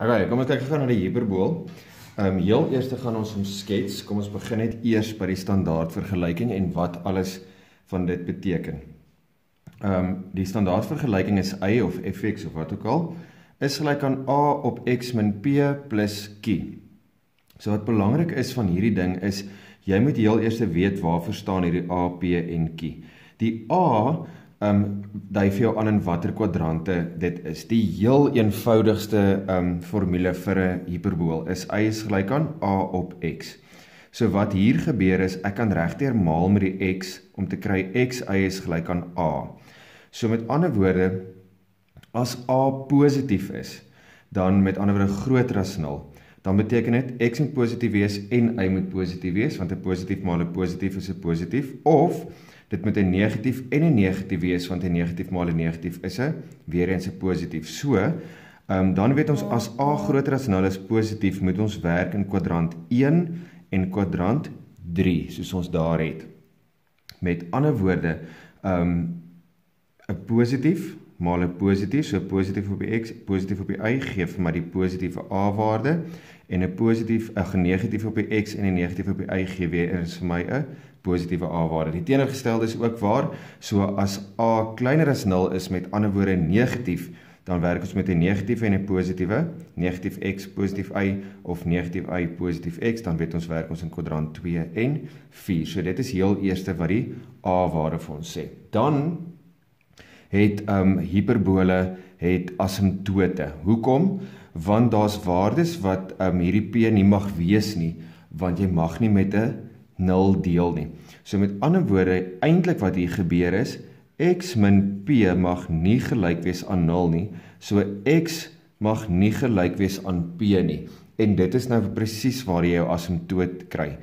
Okay, kom ons kyk gou-gou na die hiperbool. Ehm um, heel eers te gaan ons hom skets. Kom ons begin net eers by die standaard vergelyking en wat alles van dit beteken. Ehm um, die standaard vergelyking is y of f(x) of wat ook al is gelyk aan a op x min p plus q. So wat belangrik is van hierdie ding is jy moet heel eers weet waar verstaan hierdie a, p en q. Die a ehm um, dui vir jou aan in watter kwadrante dit is. Die heel eenvoudigste ehm um, formule vir 'n hiperbool is y is gelyk aan a op x. So wat hier gebeur is, ek kan regdeur maal met die x om te kry x y is gelyk aan a. So met ander woorde, as a positief is, dan met ander woorde groter as 0. Dan beteken dit x moet positief wees en y moet positief wees want 'n positief maal 'n positief is 'n positief of Dit moet 'n negatief en 'n negatief wees want 'n negatief maal 'n negatief is 'n weer eens 'n positief. So, ehm um, dan weet ons as A groter as 0 is positief, moet ons werk in kwadrant 1 en kwadrant 3 soos ons daar het. Met ander woorde, ehm um, 'n positief maal 'n positief, so positief op die x, positief op die y gee vir my die positiewe a-waarde en 'n positief 'n negatief op die x en 'n negatief op die y gee weer is vir my 'n positiewe a waarde. Die teenoorgestelde is ook waar. So as a kleiner as 0 is met ander woorde negatief, dan werk ons met 'n negatiewe en 'n positiewe. Negatief x positief y of negatief y positief x, dan weet ons werk ons in kwadrant 2 en 4. So dit is heel eerste wat die a waarde vir ons sê. Dan het ehm um, hiperbole het asimptote. Hoekom? want daar's waardes wat um, hierdie P nie mag wees nie, want jy mag nie met 'n 0 deel nie. So met ander woorde, eintlik wat hier gebeur is, x min P mag nie gelyk wees aan 0 nie. So x mag nie gelyk wees aan P nie. En dit is nou presies waar jy jou asimptoot kry.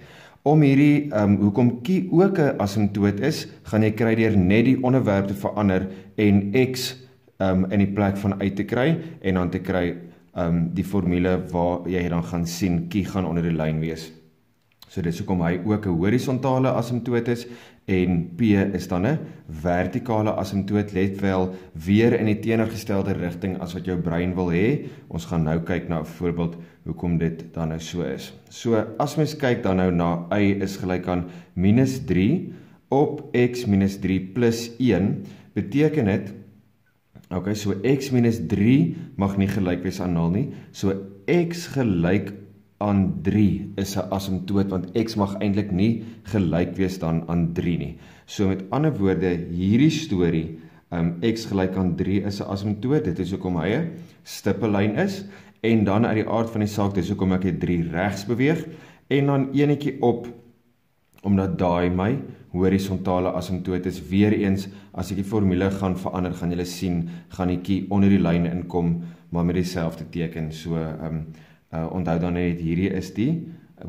Om hierdie ehm um, hoekom Q ook 'n asimptoot is, gaan jy kry deur net die onderwerp te verander en x ehm um, in die plek van uit te kry en dan te kry ehm um, die formule waar jy dan gaan sien Q gaan onder die lyn wees. So dis hoekom hy ook 'n horisontale asimptoot is en P is dan 'n vertikale asimptoot let wel weer in die teenoorgestelde rigting as wat jou brein wil hê. Ons gaan nou kyk na 'n voorbeeld hoekom dit dan nou so is. So as mens kyk dan nou na y is gelyk aan -3 op x - 3 + 1 beteken dit Okay, so x minus 3 mag nie gelyk wees aan 0 nie. So x gelyk aan 3 is 'n asymptoot want x mag eintlik nie gelyk wees dan aan 3 nie. So met ander woorde, hierdie storie, um x gelyk aan 3 is 'n asymptoot. Dit is hoekom hy 'n stippellyn is en dan uit die aard van die saak, dis hoekom ek hy 3 regs beweeg en dan enetjie op omdat daai my horisontale asimptotes weer eens as ek die formule gaan verander gaan julle sien gaan die kie onder die lyn inkom maar met dieselfde teken so ehm um, uh, onthou dan net hierdie is die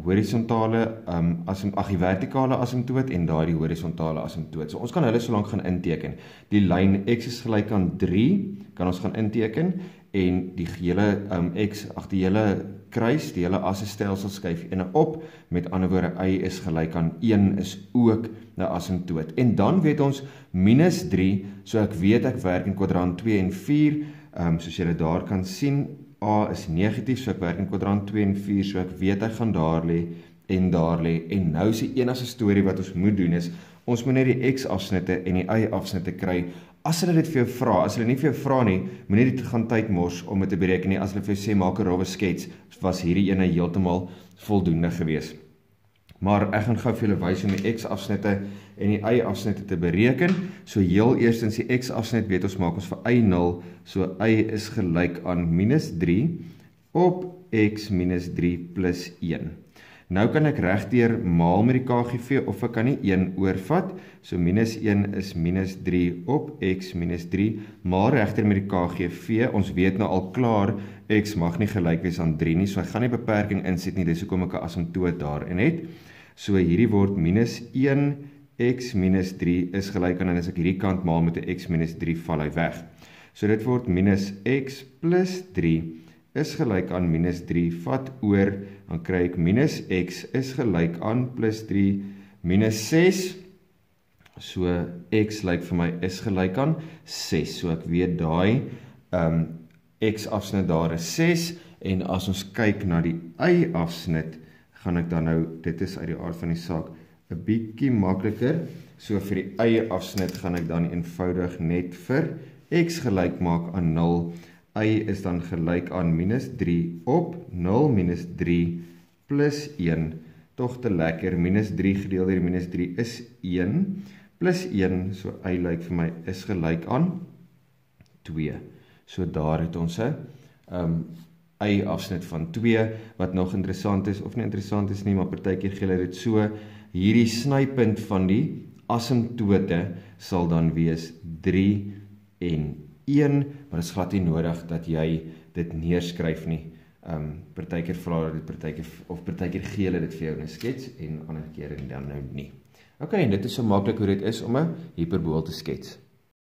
horisontale ehm um, asim ag die vertikale asimptoot en daai die horisontale asimptoot. So ons kan hulle so lank gaan inteken. Die lyn x is gelyk aan 3 kan ons gaan inteken en die hele um ehm, x ag die hele kruis, die hele assestelsel skuif ene op. Met ander woorde y is gelyk aan 1 is ook 'n asimptoot. En dan weet ons -3, so ek weet ek werk in kwadrant 2 en 4. Um ehm, soos julle daar kan sien, a is negatief, so ek werk in kwadrant 2 en 4, so ek weet ek gaan daar lê en daar lê. En nou is die enigste storie wat ons moet doen is ons moet net die x afsnitte en die y afsnitte kry as hulle dit vir jou vra, as hulle nie vir jou vra nie, moenie dit gaan tyd mors om dit te bereken nie. As hulle vir jou sê maak 'n rowwe skets, was hierdie ene heeltemal voldoende geweest. Maar ek gaan gou vir julle wys hoe om die x-afsnitte en die y-afsnitte te bereken. So heel eerstens die x-afsnit weet ons maak ons vir y0, so y is gelyk aan -3 op x minus 3 plus Nou kan ek regdeur maal met die KGV of ek kan nie 1 oorvat. So -1 is -3 op x -3 maal regdeur met die KGV. Ons weet nou al klaar x mag nie gelyk wees aan 3 nie. So ek gaan nie beperking insit nie. Dis hoekom ek 'n asimptoot daar en het. So hierdie word -1 x -3 is gelyk aan en as ek hierdie kant maal met 'n x -3 val hy weg. So dit word -x + 3 is gelyk aan minus 3 vat oor dan kry ek minus x is gelyk aan plus 3 minus 6 so x lyk vir my is gelyk aan 6 so ek weet daai um x afsnit daar is 6 en as ons kyk na die y afsnit gaan ek dan nou dit is uit die aard van die saak 'n bietjie makliker so vir die y afsnit gaan ek dan eenvoudig net vir x gelyk maak aan 0 y is dan gelyk aan minus 3 op 0 minus 3 plus 1. Toch te lekker, minus 3 gedeeld hier minus 3 is 1 plus 1, so y lyk vir my is gelyk aan 2. So daar het ons een um, ehm, y afsnit van 2, wat nog interessant is, of nie interessant is nie, maar per tykie geel het so, hierdie snijpunt van die asymptote sal dan wees 3 en 1 een, maar dit is glad nie nodig dat jy dit neerskryf nie. Ehm um, partykeer vra dat dit partykeer of partykeer gee hulle dit vir jou in 'n skets en ander keer dan nou nie. OK, en dit is so maklik hoe dit is om 'n hiperbool te skets.